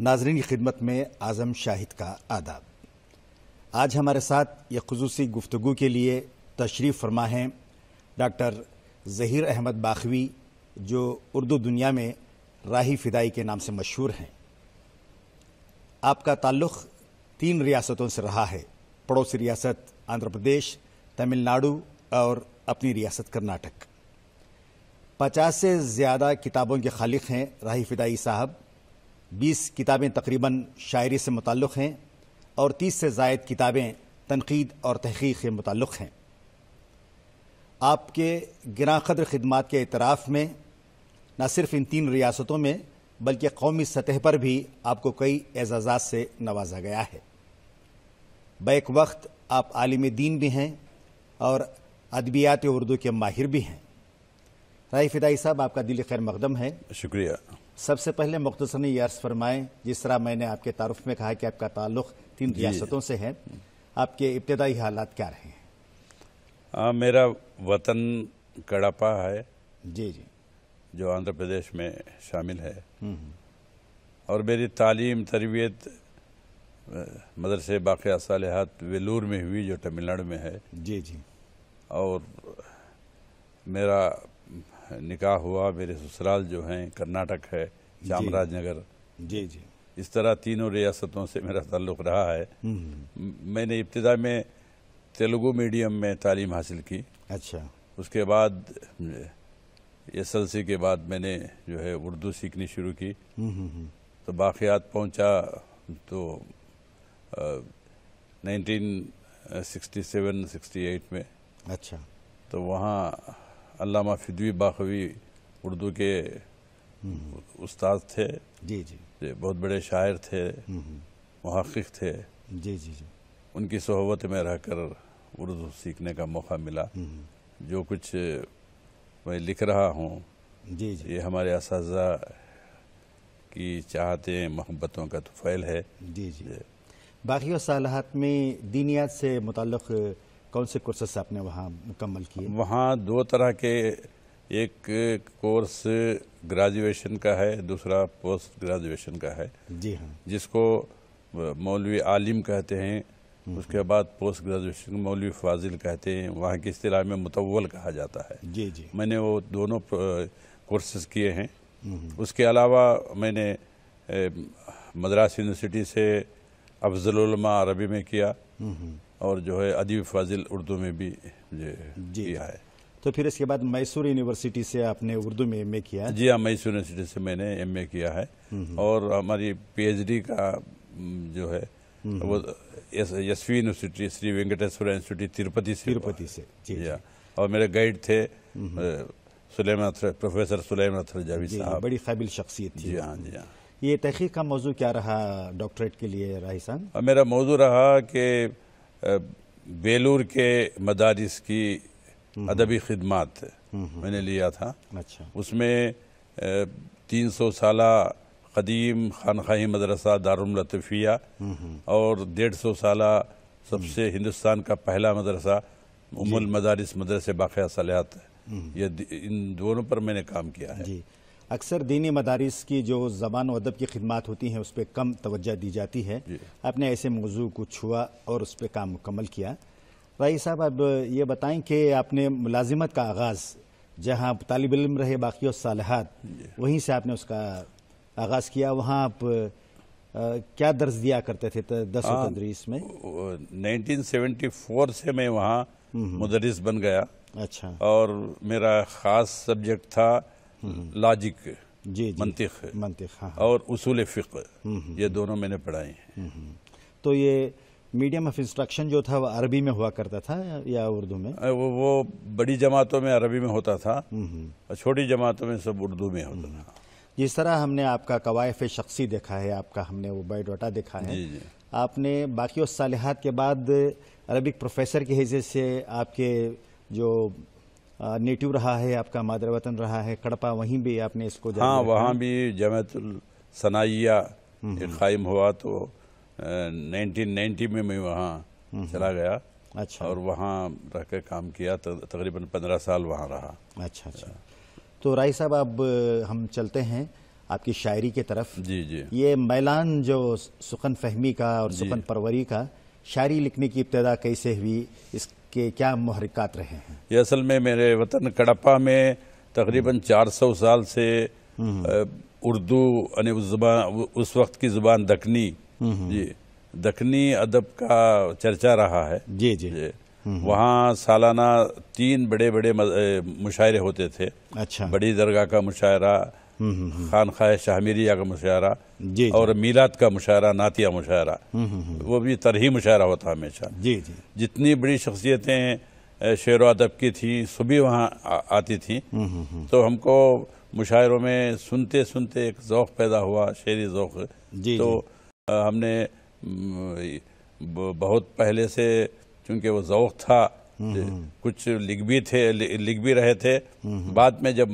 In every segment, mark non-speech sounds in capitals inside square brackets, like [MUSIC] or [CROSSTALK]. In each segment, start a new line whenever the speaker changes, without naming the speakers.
नाजरीन की खिदमत में आज़म शाहिद का आदाब आज हमारे साथ ये खसूसी गुफ्तु के लिए तशरीफ़ फरमा हैं डॉक्टर जहीर अहमद बाखवी जो उर्दू दुनिया में राही फ़िदाई के नाम से मशहूर हैं आपका ताल्लुक़ तीन रियासतों से रहा है पड़ोसी रियासत आंध्र प्रदेश तमिलनाडु और अपनी रियासत कर्नाटक पचास से ज़्यादा किताबों के खालिक हैं राही फ़िदाई साहब बीस किताबें तकरीबन शायरी से मुतक़ हैं और तीस से जायद किताबें तनकीद और तहकीक से मुतक़ हैं आपके गिरा कदर खदमात के अतराफ़ में न सिर्फ इन तीन रियासतों में बल्कि कौमी सतह पर भी आपको कई एजाजा से नवाजा गया है बैक वक्त आप आलिम दीन भी हैं और अदबियात उर्दू के माहिर भी हैं राय फिदाई साहब आपका दिल खैर मकदम है शुक्रिया सबसे पहले मुख्तसनी यर्स फरमाएं जिस तरह मैंने आपके तारफ में कहा कि आपका ताल्लुक तीन रियासतों से है आपके इब्तदाई हालात क्या रहे
आ, हाँ, मेरा वतन कड़ापा है जी जी जो आंध्र प्रदेश में शामिल है हम्म, हम्म। और मेरी तालीम तरबियत मदरसे बात सालहत वेलूर में हुई जो तमिलनाडु में है जी जी और मेरा निकाह हुआ मेरे ससुराल जो हैं कर्नाटक है चामराजनगर जी जी इस तरह तीनों रियासतों से मेरा ताल्लुक रहा है हम्म। मैंने इब्तदा में तेलुगु मीडियम में तालीम हासिल की अच्छा उसके बाद एस एल सी के बाद मैंने जो है उर्दू सीखनी शुरू की हम्म, हम्म, तो बाक़ियात पहुंचा तो nineteen sixty seven sixty eight में अच्छा तो वहाँ अलामा फिदवी बाखवी उर्दू के उस्ताद थे जी जी बहुत बड़े शायर थे महक़ थे जी जी जी उनकी सहबत में रहकर उर्दू सीखने का मौका मिला जो कुछ मैं लिख रहा हूँ जी जी ये हमारे इस की चाहते मोहब्बतों का तो फैल है जी जी
बाकी सालहत में दीनियात से मुतक़ कौन से कोर्सेस आपने वहाँ
मुकम्मल किए वहाँ दो तरह के एक कोर्स ग्रेजुएशन का है दूसरा पोस्ट ग्रेजुएशन का है जी हाँ जिसको मौलवी आलिम कहते हैं हम्म। उसके बाद पोस्ट ग्रेजुएशन मौलवी फाजिल कहते हैं वहाँ की इतलाह में मुतवल कहा जाता है जी जी मैंने वो दोनों कोर्सेज किए हैं हम्म। उसके अलावा मैंने मद्रास यूनिवर्सिटी से अफजलमा अरबी में किया हम्म। और जो है अदीब फाजिल उर्दू में भी जी किया है
तो फिर इसके बाद मैसूर यूनिवर्सिटी से आपने उर्दू में एमए किया
जी हाँ मैसूर यूनिवर्सिटी से मैंने एमए किया है और हमारी पीएचडी का हम्म, जो है वो यशवी यूनिवर्सिटी श्री वेंकटेश्वर इंस्टीट्यूट तिरुपति से तिरुपति से जी, जी, हाँ। और मेरे गाइड थे सुलेमान प्रोफेसर सुलेमान अथर जावी साहब बड़ी
काबिल शख्सियत थी जी हाँ जी हाँ ये तहकीक का मौजू क्या रहा डॉक्टरेट के लिए राहिसान
मेरा मौजू रहा कि बेलूर के मदारस की हम्म। अदबी खदमात हम्म, हम्म। मैंने लिया था अच्छा उसमें तीन सौ साल कदीम खाही मदरसा दारतफिया और डेढ़ सौ साल सबसे हिंदुस्तान का पहला मदरसा उमुल मदारस मदरसे बाक़ सलाहत ये इन दोनों पर मैंने काम किया है अक्सर
दीनी मदारस की जो ज़बान अदब की खदमात होती हैं उस पर कम तोज्जा दी जाती है आपने ऐसे मौजू को छुआ और उस पर काम मुकम्मल किया राय साहब अब ये बताएं कि आपने मुलाजिमत का आगाज़ जहाँ तालब इम रहे बाकी सालहत वहीं से आपने उसका आगाज़ किया वहाँ आप आ, क्या दर्ज दिया करते थे दस हाँ।
तदरीस में फोर से मैं वहाँ हम्म। मुदरस बन गया अच्छा और मेरा ख़ास सब्जेक्ट था लॉजिक मंतिक मंतिक हाँ, और उसूल फ़िक हम्म, हम्म, ये हम्म. दोनों मैंने पढ़ाए हैं
तो ये मीडियम ऑफ इंस्ट्रक्शन जो था वो अरबी में हुआ करता था या उर्दू में
वो वो बड़ी जमातों में अरबी में होता था और छोटी जमातों में सब उर्दू में होता था जिस तरह हमने
आपका कवायफ शख्सी देखा है आपका
हमने वो बायोडाटा देखा है जी जी। आपने
बाकी सालहत के बाद अरबिक प्रोफेसर की हैसियत से आपके जो नेटिव रहा है आपका मादर वतन रहा है कड़पा वहीं भी आपने इसको हाँ वहाँ
भी जमतुल सनाइया हम्म, हम्म। कायम हुआ तो 1990 में मैं वहाँ हम्म, चला गया अच्छा और वहाँ रह कर काम किया तो तकरीबन पंद्रह साल वहाँ रहा अच्छा अच्छा
तो राय साहब अब हम चलते हैं आपकी शायरी की तरफ जी जी ये मैलान जो सुखन फहमी का और सुखन परवरी का शायरी लिखने की इब्तदा कैसे हुई इस के क्या महरिकात रहे
हैं ये असल में मेरे वतन कड़प्पा में तकरीबन 400 साल से हम्म। उर्दू यानी उस जुबान उस वक्त की जुबान दखनी हम्म। जी दखनी अदब का चर्चा रहा है जी जी, जी। हम्म। वहाँ सालाना तीन बड़े बड़े मुशायरे होते थे अच्छा बड़ी दरगाह का मुशायरा खान खाए शाहमीरिया का मुशायरा और मीलाद का मुशायरा नातिया मुशायरा वो भी तरही मुशायरा होता हमेशा जी जी जितनी बड़ी शख्सियतें शेर अदब की थी सुबह वहाँ आती थी तो हमको मुशायरों में सुनते सुनते एक ओक़ पैदा हुआ शेरी ओक़ तो हमने बहुत पहले से चूँकि वो ओक़ था कुछ लिख भी थे लिख भी रहे थे बाद में जब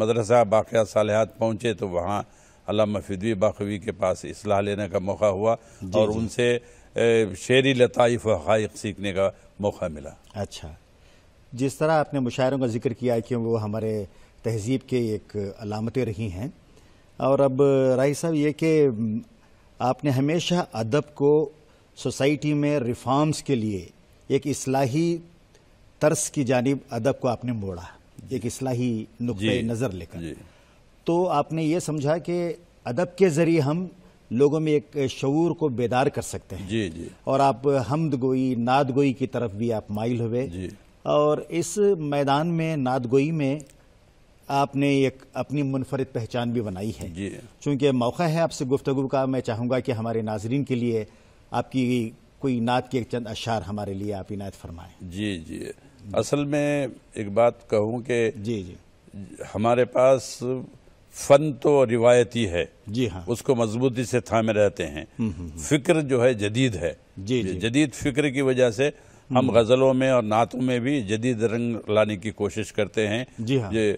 मदरसा बाकिया सालहत पहुँचे तो वहाँ अलामा फिदवी बाखवी के पास असलाह लेने का मौका हुआ और उनसे शेरी लताइफ हक़ सीखने का मौका मिला
अच्छा जिस तरह आपने मुशायरों का जिक्र किया है कि वो हमारे तहजीब के एक अलामतें रही हैं और अब राही साहब ये कि हम्म, आपने हमेशा अदब को सोसाइटी में रिफॉर्म्स के लिए एक असलाही तर्स की जानब अदब को आपने मोड़ा एक असलाही नुक़ नज़र लेकर तो आपने ये समझा कि अदब के ज़रिए हम लोगों में एक शूर को बेदार कर सकते हैं जी जी और आप हमद गोई नाद गोई की तरफ भी आप माइल हुए जी और इस मैदान में नाद गोई में आपने एक अपनी मुनफरद पहचान भी बनाई है चूंकि मौका है आपसे गुफ्तगु का मैं चाहूँगा कि हमारे नाजरन के लिए आपकी कोई नात के चंद अशार हमारे लिए आप इनायत फरमाएं
जी जी असल में एक बात कहूँ कि जी जी हमारे पास फन तो रिवायती है जी हाँ उसको मजबूती से थामे रहते हैं हम्म, हम्म, हम्म। फिक्र जो है जदीद है जी, जी जदीद फिक्र की वजह से हम गज़लों में और नातों में भी जदीद रंग लाने की कोशिश करते हैं जी हाँ। ये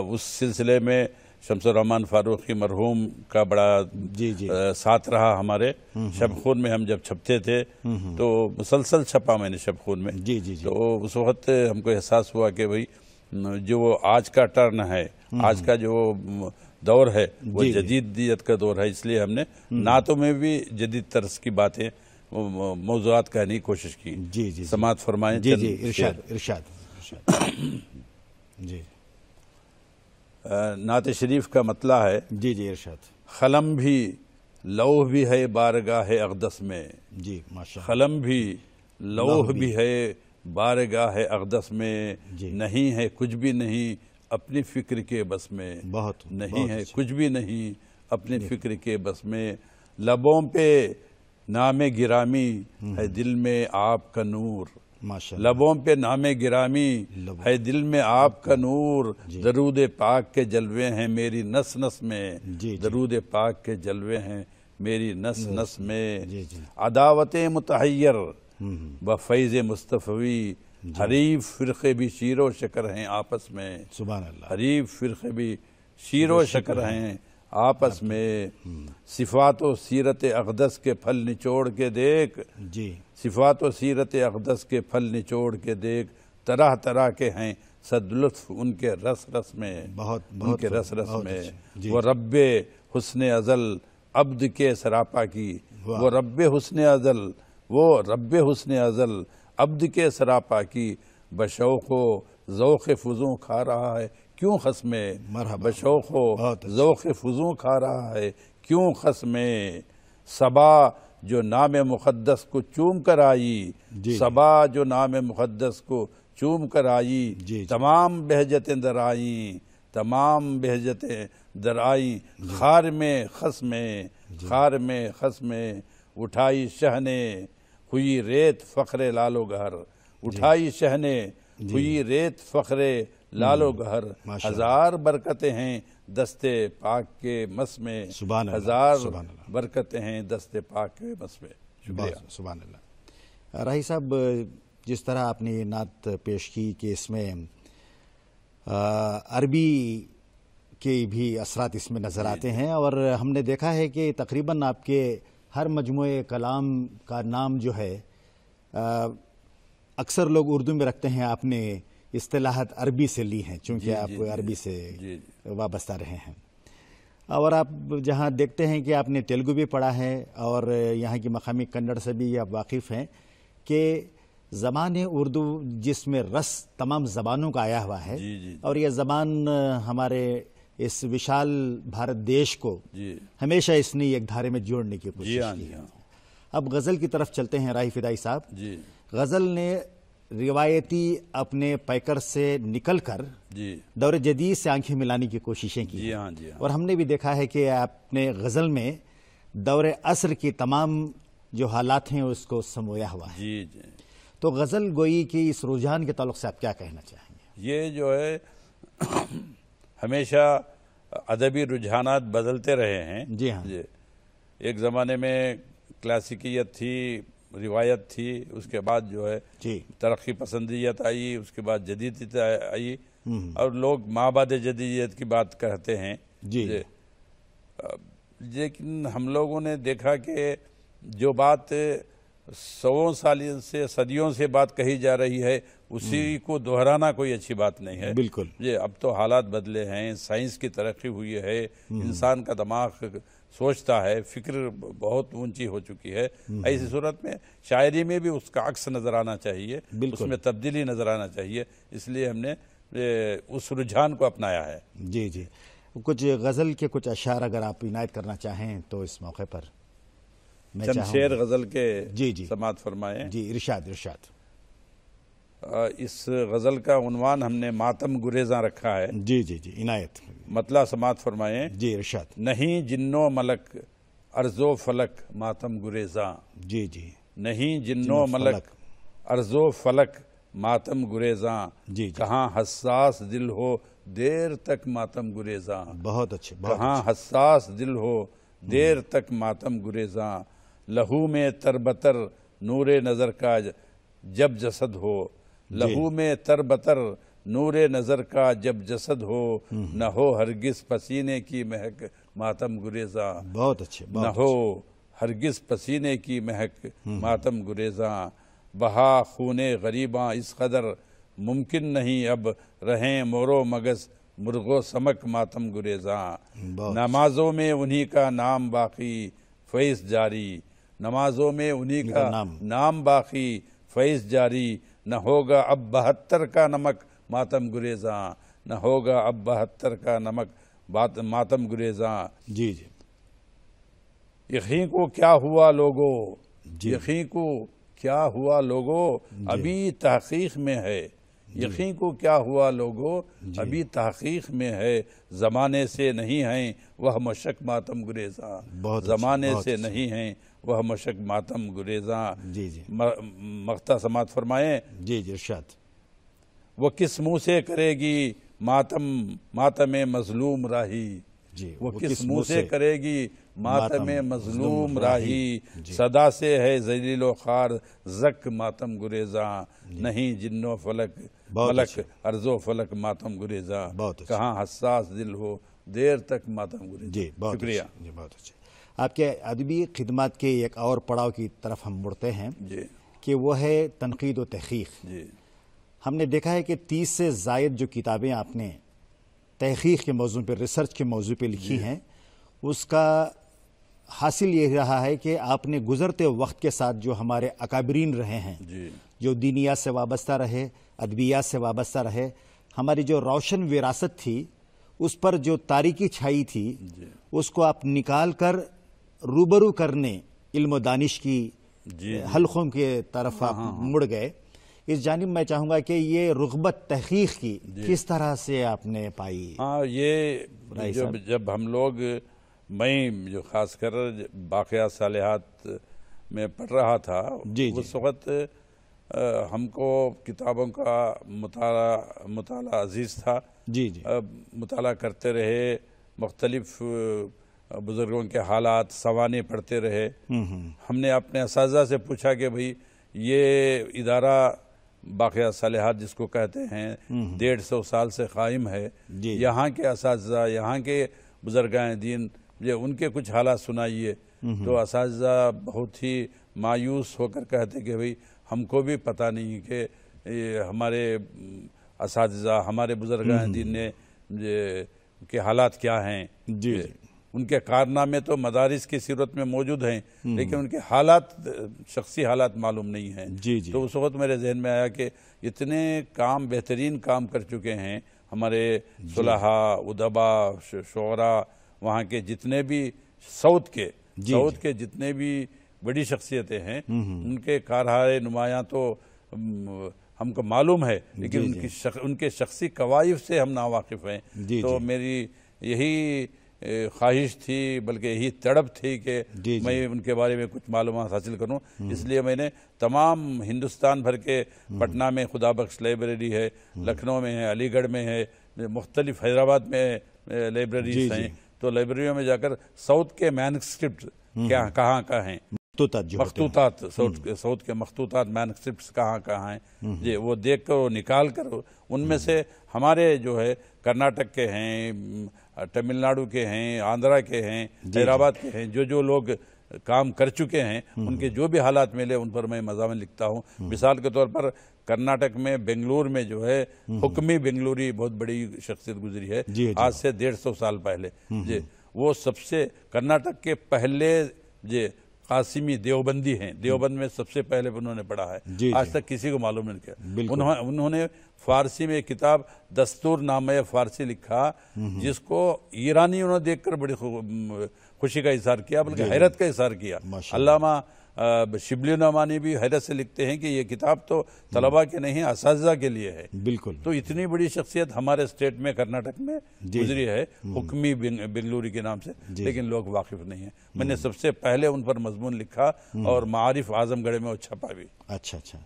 उस सिलसिले में शमसरहमान फारूक की मरहूम का बड़ा जी जी आ, साथ रहा हमारे हम्म, हम्म। शबखून में हम जब छपते थे हम्म, तो मुसलसल छपा मैंने शबखून में जी जी, जी। तो उस वक्त हमको एहसास हुआ कि भाई जो आज का टर्न है आज का जो दौर है वो जदीदियत का दौर है इसलिए हमने नातों में भी जदीद तर्स की बातें मौजूद कहने की कोशिश की जी जी समात फरमाए जी जी इर्शाद इर्शाद जी [COUGHS] नात शरीफ का मतला है जी जी इरशाद खलम भी लौह भी है बारगाह अकदस में जी माशा खलम भी लौह भी है बारगाह अकदस में नहीं है कुछ भी नहीं अपनी फिक्र के बस में बहुत नहीं बहुत है कुछ भी नहीं अपनी फिक्र के बस में लबों पे नाम गिरामी हम्म। है दिल में आपका नूर लबों पे नाम गिरामी है दिल में आपका नूर दरूद पाक के जलवे हैं मेरी नस नस में दरूद पाक के जलवे हैं मेरी नस नस में अदावत मतहैर हम्म, हम्म। व फैज़ मुस्तफ़ी हरीफ फ़िरक़े भी शीर व शकर हैं आपस में सुबह हरीफ फ़िरक़े भी शीर व शकर हैं आपस में हम्म। सिफात व सीरत अकदस के फल निचोड़ के देख जी सिफात व सीरत अकदस के फल निचोड़ के देख तरह तरह के हैं सदलुत्फ उनके रस रस में बहुत, बहुत उनके रस रस बहुत में वो रब हुसन अज़ल अब्द के सरापा की वो रब हुसन अज़ल वो रब हुसन अज़ल अब्द के सरापा की बशोको जोख़ फजू खा रहा है क्यों खसमे बशोको जोख़ फजू खा रहा है क्यों खसमे सबा जो नाम मुक़दस को चूम कर आई सबा जो नाम मुक़दस को चूम कर आई तमाम बहजतें दर आईं तमाम बहजतें दर आईं खार में खस में खार में खस में उठाई शहने हुई रेत फ़खरे लालो घर उठाई शहने हुई रेत फ़खरे लालो घर हम्म, हज़ार बरकतें हैं दस्ते पाक के मस में सुबह हजार बरकतें हैं दस्ते पाक के मस में
सुबह राही साहब जिस तरह आपने ये नात पेश की कि इसमें अरबी के भी असरात इसमें नज़र आते हैं और हमने देखा है कि तकरीबन आपके हर मजमू कलाम का नाम जो है अक्सर लोग उर्दू में रखते हैं आपने असलाहत अरबी से ली हैं चूँकि आप अरबी से वाबस्ता रहे हैं और आप जहाँ देखते हैं कि आपने तेलुगु भी पढ़ा है और यहाँ की मकामी कन्नड़ से भी आप वाकिफ़ हैं कि ज़बान उर्दू जिसमें रस तमाम ज़बानों का आया हुआ है जी, जी, और यह ज़बान हमारे इस विशाल भारत देश को हमेशा इसने एक धारे में जोड़ने की हाँ, कोशिश की है हाँ। अब गज़ल की तरफ चलते हैं राही फिदाई साहब गज़ल ने रिवायती अपने पैकर से निकलकर दौर जदीद से आंखें मिलाने की कोशिशें की जी हाँ, जी हाँ। और हमने भी देखा है कि आपने गजल में दौर असर की तमाम जो हालात हैं
उसको समोया हुआ है जी जी
तो गजल गोई की इस रुझान के तल्क से आप क्या कहना
चाहेंगे ये जो है हमेशा अदबी रुझानात बदलते रहे हैं जी हाँ जी एक ज़माने में क्लासिकियत थी रिवायत थी उसके बाद जो है तरक्की पसंदीयत आई उसके बाद जदीदियत आई हम्म। और लोग माबाद जदीदियत की बात कहते हैं जी लेकिन हम लोगों ने देखा कि जो बात सौ साल से सदियों से बात कही जा रही है उसी हम्म। को दोहराना कोई अच्छी बात नहीं है बिल्कुल ये अब तो हालात बदले हैं साइंस की तरक्की हुई है हम्म। इंसान का दिमाग सोचता है फिक्र बहुत ऊंची हो चुकी है हम्म। ऐसी सूरत में शायरी में भी उसका अक्स नजर आना चाहिए उसमें तब्दीली नजर आना चाहिए इसलिए हमने उस रुझान को अपनाया है जी जी
कुछ गज़ल के कुछ अशार अगर आप इनायत करना चाहें तो इस मौके पर चंद शेर
गजल के जी जी समात फरमाए जी इरशाद इरशाद इस गजल का उन्वान हमने मातम गुरेजा रखा है जी जी जी इनायत मतला समात फरमाए जी इरशाद नहीं जिन्नो मलक अर्जो फलक मातम गुरेजा जी जी नहीं जिन्नो मलक अर्जो फलक मातम गुरेजा जी कहा हसास दिल हो देर तक मातम गुरेजा बहुत अच्छे कहा हसास दिल हो देर तक मातम गुरेजा लहू में तरबतर नूर नज़र का जब जसद हो लहू में तरबतर नूर नज़र का जब जसद हो हम्म। न हो हरगिज पसीने की महक मातम गुरेजा बहुत अच्छे न हो हरगिज पसीने की महक हम्म। मातम गुरेजा बहा खून गरीबा इस कदर मुमकिन नहीं अब रहें मोरो मगस मुर्गो समक मातम गुरेजा नमाजों में उन्हीं का नाम बाकी फैस जारी नमाजों में उन्हीं का नाम नाम बाकी फैज़ जारी न होगा अब बहत्तर का नमक मातम गुरेजा न होगा अब बहत्तर का नमक बात मातम गुरेजा जी जी यखी को क्या हुआ लोगो यखी को क्या हुआ लोगो अभी तहकीक में है यकीन को क्या हुआ लोगो अभी तहकीक में है ज़माने से नहीं हैं वह मशक मातम गुरेजा ज़माने से नहीं हैं वह मशक मातम गुरेजा जी जी मख्ता समात फरमाए जी जी अर्शाद वह किस मुँह से करेगी मातम मातम मजलूम राही जी वो, वो किस मुँह से करेगी मातम मजलूम राही सदा से है जलील खार जक मातम गुरेजा नहीं जिन्नो फलक फलक अर्जो फलक मातम गुरेजा कहाँ हसास दिल हो देर तक मातम गुरेजा जी बहुत शुक्रिया जी बहुत
अच्छा आपके अदबी खिदमत के एक और पड़ाव की तरफ हम मुड़ते हैं कि वह है तनकीद व तहकीक हमने देखा है कि तीस से जायद जो किताबें आपने तहकीक के मौजू पर रिसर्च के मौजू पर लिखी हैं उसका हासिल ये रहा है कि आपने गुजरते वक्त के साथ जो हमारे अकाबरीन रहे हैं जो दीनिया से वाबस्ता रहे अदबियात से वाबस्ता रहे हमारी जो रोशन विरासत थी उस पर जो तारीकी छाई थी उसको आप निकाल कर रूबरू करने इल्म दानिश की हलकों के तरफ आप हाँ, हाँ, हाँ। मुड़ गए इस जानब मैं चाहूँगा कि ये रुगबत तहकीक की किस तरह से आपने पाई
हाँ ये जब जब हम लोग मैं जो खासकर बाक़िया सालहत में पढ़ रहा था जी उस वक्त हमको किताबों का मताल मताल अजीज़ था जी जी मताल करते रहे मुख्तलिफ़ बुज़ुर्गों के हालात सवाने पड़ते रहे हमने अपने इस से पूछा कि भाई ये इदारा बाक़ सलाहत जिसको कहते हैं डेढ़ सौ साल से कायम है यहाँ के इस यहाँ के बुज़ुर्गान दीन ये उनके कुछ हालात सुनाइए तो इस बहुत ही मायूस होकर कहते कि भाई हमको भी पता नहीं कि हमारे इस हमारे बुज़ुर्गान दीन ने के हालात क्या हैं जी उनके कारनामे तो मदारस की सूरत में मौजूद हैं हम्म। लेकिन उनके हालात शख्सी हालात मालूम नहीं हैं जी जी तो उस वक्त मेरे जहन में आया कि इतने काम बेहतरीन काम कर चुके हैं हमारे सुलहा उदबा शरा वहाँ के जितने भी साउथ के साउथ के जितने भी बड़ी शख्सियतें हैं हम्म, हम्म। उनके कारहार नुमाया तो हमको मालूम है लेकिन उनकी शक, उनके शख्सी कवायफ से हम नावाकिफ़ हैं तो मेरी यही ख्वाहिश थी बल्कि यही तड़प थी कि मैं उनके बारे में कुछ मालूम हासिल करूं हम्म। इसलिए मैंने तमाम हिंदुस्तान भर के हम्म। पटना में खुदा बख्श लाइब्रेरी है हम्म। लखनऊ में है अलीगढ़ में है मुख्तलिफ हैदराबाद में लाइब्रेरीज हैं तो लाइब्रेरियों में जाकर साउथ के मैनस्क्रिप्ट क्या कहाँ का हैं मखतूतात हम्म। सऊद सऊद के मखतूतात मैनस्क्रिप्ट कहाँ कहाँ हैं हम्म। ये वो देख कर वो निकाल कर उनमें से हमारे जो है कर्नाटक के हैं तमिलनाडु के हैं आंध्रा के हैं हैदराबाद के हैं जो जो लोग काम कर चुके हैं हम्म। उनके जो भी हालात मिले उन पर मैं में लिखता हूँ मिसाल के तौर पर कर्नाटक में बेंगलुरु में जो है हुक्मी बेंगलुरी बहुत बड़ी शख्सियत गुजरी है आज से डेढ़ सौ साल पहले जी वो सबसे कर्नाटक के पहले जी कासिमी देवबंदी हैं देवबंद में सबसे पहले उन्होंने पढ़ा है आज तक किसी को मालूम नहीं किया उन्होंने उन्होंने फारसी में किताब दस्तूर नाम फारसी लिखा हम्म, हम्म। जिसको ईरानी उन्होंने देखकर बड़ी खुशी का इजहार किया बल्कि हैरत का इजहार किया अलामा शिबली नमानी भी हैरत से लिखते हैं कि ये किताब तो तलबा के नहीं इस के लिए है बिल्कुल तो इतनी बड़ी शख्सियत हमारे स्टेट में कर्नाटक में गुजरी है हम्म। हुक्मी बेंगलुरु के नाम से लेकिन लोग वाकिफ नहीं है हम्म। मैंने सबसे पहले उन पर मजमून लिखा हम्म। और मारिफ आजमगढ़ में वो छपा भी
अच्छा अच्छा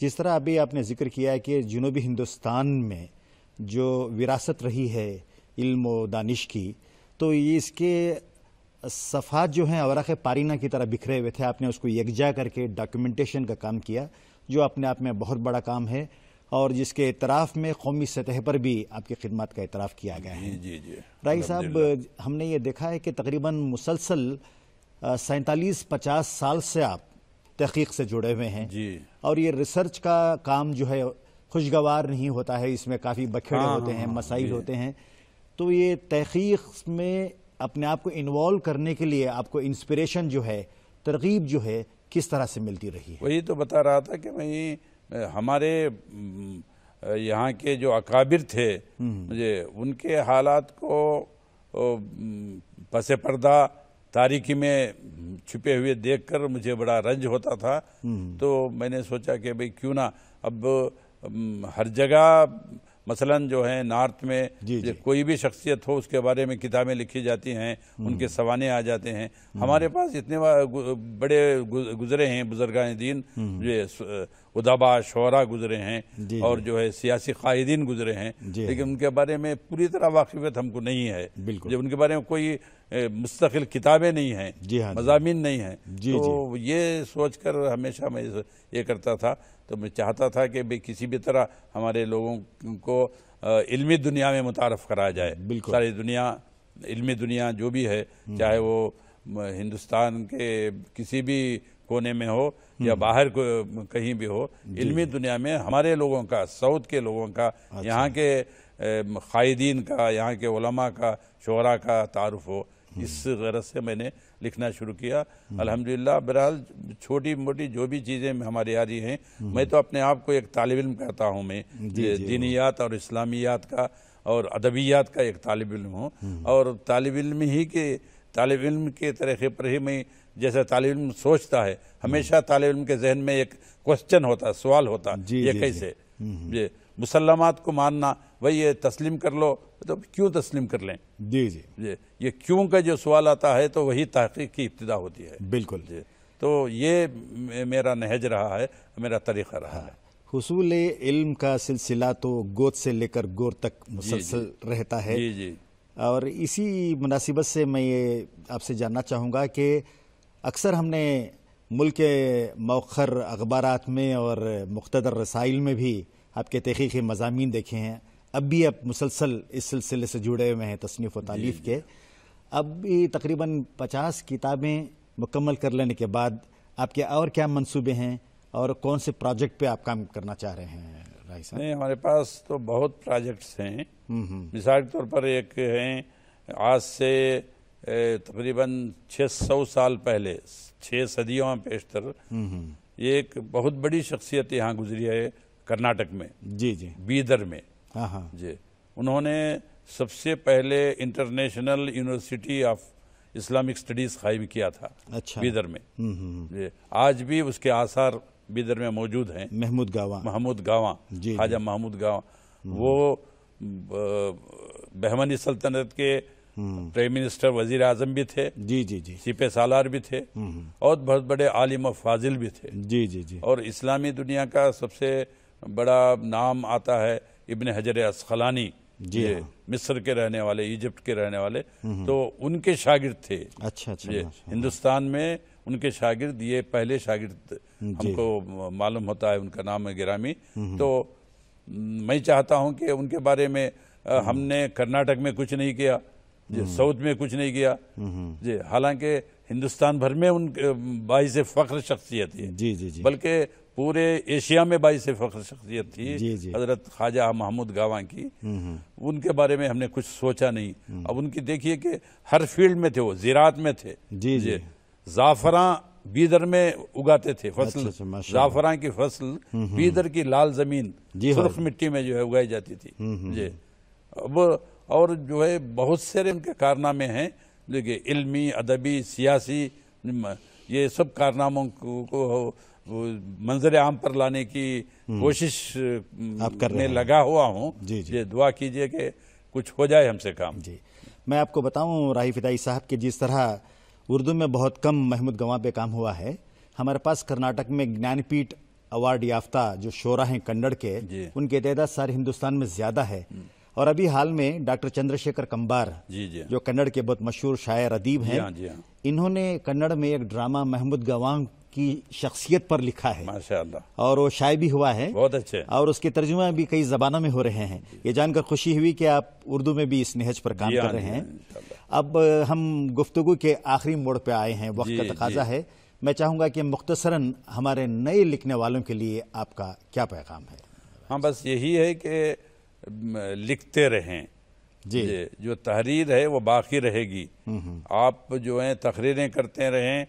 जिस तरह अभी आपने जिक्र किया है कि जुनूबी हिंदुस्तान में जो विरासत रही है इल्म दानिश की तो इसके सफ़ात जो हैं अवरख पारीना की तरह बिखरे हुए थे आपने उसको यकजा करके डॉक्यूमेंटेशन का काम किया जो अपने आप में बहुत बड़ा काम है और जिसके इतराफ़ में कौमी सतह पर भी आपकी खिदमत का इतराफ़ किया गया है
जी जी राय साहब
हमने ये देखा है कि तकरीबन मुसलसल सैतालीस पचास साल से आप तहकीक से जुड़े हुए हैं जी और ये रिसर्च का काम जो है खुशगवार नहीं होता है इसमें काफ़ी बखेड़े हाँ, होते हैं हाँ, हाँ, मसाइल होते हैं तो ये तहकीक में अपने आप को इन्वॉल्व करने के लिए आपको इंस्पिरेशन जो है तरगीब जो है किस तरह से मिलती रही है
वही तो बता रहा था कि भाई हमारे यहाँ के जो अकाबिर थे हम्म। मुझे उनके हालात को पसे पर्दा तारीखी में छुपे हुए देखकर मुझे बड़ा रंज होता था हम्म। तो मैंने सोचा कि भाई क्यों ना अब हर जगह मसलन जो है नॉर्थ में जी, जी। कोई भी शख्सियत हो उसके बारे में किताबें लिखी जाती हैं हम्म। उनके सवाने आ जाते हैं हम्म। हमारे पास इतने बड़े गुजरे हैं बुजुर्गान दीन हम्म। जो उदाबा शरा गुजरे हैं और जो है सियासी कायदीन गुजरे हैं लेकिन उनके बारे में पूरी तरह वाकिफियत हमको नहीं है बिल्कुल जब उनके बारे में कोई मुस्तकिल किताबें नहीं हैं हाँ, मजामी नहीं हैं तो ये सोच कर हमेशा मैं ये करता था तो मैं चाहता था कि भाई किसी भी तरह हमारे लोगों को इल्मी दुनिया में मुतारफ़ कराया जाए बिल्कुल सारी दुनिया इल्मी दुनिया जो भी है हम्म। चाहे वो हिंदुस्तान के किसी भी कोने में हो या हम्म। बाहर को कहीं भी हो इल्मी दुनिया में हमारे लोगों का साउथ के लोगों का अच्छा। यहाँ के कायदीन का यहाँ के उलमा का शोरा का तारफ़ हो इस हम्म। गरज से मैंने लिखना शुरू किया हम्म। अल्हम्दुलिल्लाह बहरहाल छोटी मोटी जो भी चीज़ें हमारे आ रही हैं हम्म। मैं तो अपने आप को एक तालब इम कहता हूँ मैं दीनियात और इस्लामियात का और अदबियात का एक तालब इम हूँ और तालब इम ही के तालब इम के तरीके पर ही मैं जैसे तालब इम सोचता है हमेशा तालब इम के जहन में एक क्वेश्चन होता है सवाल होता है ये कैसे ये मुसलमात को मानना भाई ये तस्लीम कर लो तो क्यों तस्लीम कर लें जी जी जी ये क्यों का जो सवाल आता है तो वही तहकीक की इब्तदा होती है बिल्कुल जी तो ये मेरा नहज रहा है मेरा तरीक़ा रहा है
हसूल इल्म का सिलसिला तो गोद से लेकर गोर तक मुसलसल रहता है जी जी और इसी मुनासिबत से मैं ये आपसे जानना चाहूँगा कि अक्सर हमने मुल्क के मौखर अखबार में और मुख्तर रसाइल में भी आपके तहकीकी मजामी देखे हैं अब भी आप मुसलसल इस सिलसिले से जुड़े हुए हैं तसनीफ़ व तालीफ़ के अब भी तकरीबन पचास किताबें मुकम्मल कर लेने के बाद आपके और क्या मनसूबे हैं और कौन से प्रोजेक्ट पे आप काम करना चाह रहे हैं
राय साहब नहीं हमारे पास तो बहुत प्रोजेक्ट्स हैं हम्म, हम्म। मिसाल के तौर पर एक हैं आज से तकरीबन 600 साल पहले छः सदियों पेशतर हम्म, ये एक बहुत बड़ी शख्सियत यहाँ गुजरी है कर्नाटक में जी जी बीदर में हाँ, हाँ। जी उन्होंने सबसे पहले international university of Islamic studies कायम किया था अच्छा बीदर में हम्म, हम्म, हम्म। जी आज भी उसके आसार बीदर में मौजूद हैं महमूद गावा महमूद गावा खाजा महमूद गावा वो बहमनी सल्तनत के प्राइम मिनिस्टर वजीर आजम भी थे जी जी जी सिपे सालार भी थे और बहुत बड़े आलिम और फाजिल भी थे जी जी जी और इस्लामी दुनिया का सबसे बड़ा नाम आता है इबन हजर असखलानी जी हाँ। मिस्र के रहने वाले इजिप्ट के रहने वाले हम्म, हम्म। तो उनके शागिर्द थे अच्छा अच्छा, ये अच्छा हिंदुस्तान में उनके शागिर्द ये पहले शागिर्द हमको मालूम होता है उनका नाम है गिरामी हम्म, तो मैं चाहता हूं कि उनके बारे में हमने कर्नाटक में कुछ नहीं किया जी साउथ में कुछ नहीं किया जी हालांकि हिंदुस्तान भर में उन बाई से फ़ख्र शख्सियत थी जी जी जी बल्कि पूरे एशिया में बाई से फ़ख्र शख्सियत थी हज़रत ख्वाजा महमूद गावा की हम्म, हम्म। उनके बारे में हमने कुछ सोचा नहीं हम्म। अब उनकी देखिए कि हर फील्ड में थे वो जीरात में थे जी जी ज़ाफ़रा बीदर में उगाते थे फसल अच्छा, अच्छा, जाफरा की फसल बीदर की लाल जमीन सुर्ख मिट्टी में जो है उगाई जाती थी जी अब और जो है बहुत सारे उनके कारनामे हैं इल्मी अदबी सियासी ये सब कारनामों को, को मंजर आम पर लाने की हम्म। कोशिश आप करने लगा हुआ हूँ जी ये दुआ कीजिए कि कुछ हो जाए हमसे काम जी
मैं आपको बताऊँ राही फिदाई साहब के जिस तरह उर्दू में बहुत कम महमूद गवां पे काम हुआ है हमारे पास कर्नाटक में ज्ञानपीठ अवार्ड याफ्ता जो शोरा हैं कन्नड़ के उनके तदाद सारे हिंदुस्तान में ज़्यादा है हम्म। और अभी हाल में डॉक्टर चंद्रशेखर कंबार जी जी जो कन्नड़ के बहुत मशहूर शायर अदीब हैं हाँ, हाँ। इन्होंने कन्नड़ में एक ड्रामा महमूद गवांग की शख्सियत पर लिखा
है माशाल्लाह
और वो शाय भी हुआ है बहुत अच्छे और उसके तर्जुमा भी कई जबानों में हो रहे हैं ये जानकर खुशी हुई कि आप उर्दू में भी इस नहज पर काम हाँ, कर रहे हैं अब हम गुफ्तगु के आखिरी मोड़ पे आए हैं वक्त का तकाजा है मैं चाहूंगा कि मुख्तसरन हमारे नए लिखने वालों के लिए आपका क्या पैगाम है
हाँ बस यही है कि लिखते रहें जी जो तहरीर है वो बाकी रहेगी हम्म, हम्म। आप जो है तकरीरें करते रहें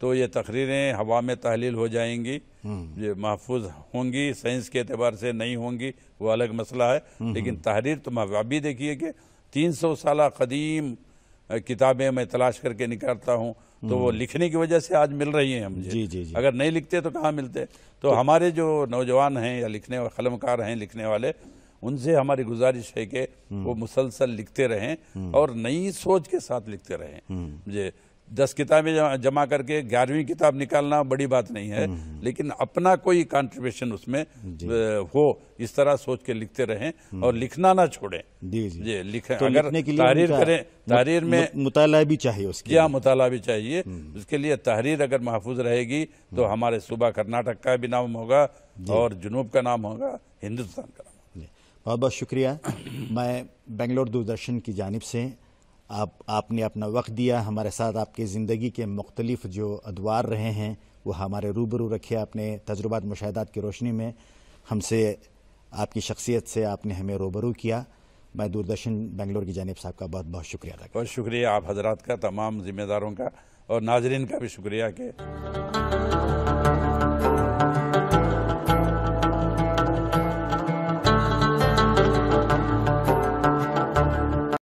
तो ये तकरीरें हवा में तहलील हो जाएंगी हम्म। ये महफूज होंगी साइंस के अतबार से नहीं होंगी वो अलग मसला है लेकिन तहरीर तो मैं अभी देखिए कि तीन सौ साल कदीम किताबें मैं तलाश करके निकालता हूँ तो वो लिखने की वजह से आज मिल रही हैं मुझे जी, जी, जी। अगर नहीं लिखते तो कहाँ मिलते तो, तो हमारे जो नौजवान हैं या लिखने वाले कलमकार हैं लिखने वाले उनसे हमारी गुजारिश है कि वो हम्म। मुसलसल लिखते रहें हम्म। और नई सोच के साथ लिखते रहें हम्म। मुझे दस किताबें जमा करके ग्यारहवीं किताब निकालना बड़ी बात नहीं है लेकिन अपना कोई कंट्रीब्यूशन उसमें हो इस तरह सोच के लिखते रहें और लिखना ना छोड़ें जी लिखें तो अगर तहरीर करें तहरीर में मुताला भी चाहिए उसके क्या मुताला भी चाहिए उसके लिए तहरीर अगर महफूज रहेगी तो हमारे सूबा कर्नाटक का भी नाम होगा और जुनूब का नाम होगा हिंदुस्तान का
बहुत बहुत शुक्रिया मैं बेंगलोर दूरदर्शन की जानब से आप आपने अपना वक्त दिया हमारे साथ आपके ज़िंदगी के मुख्तलिफ जो अदवार रहे हैं वो हमारे रूबरू रखे अपने तजुर्बात मुशाहदात की रोशनी में हमसे आपकी शख्सियत से आपने हमें रूबरू किया मैं दूरदर्शन बेंगलोर की जानब साहब का बहुत बहुत शुक्रिया अदा
बहुत शुक्रिया आप हजरात का तमाम ज़िम्मेदारों का और नाजरन का भी शुक्रिया के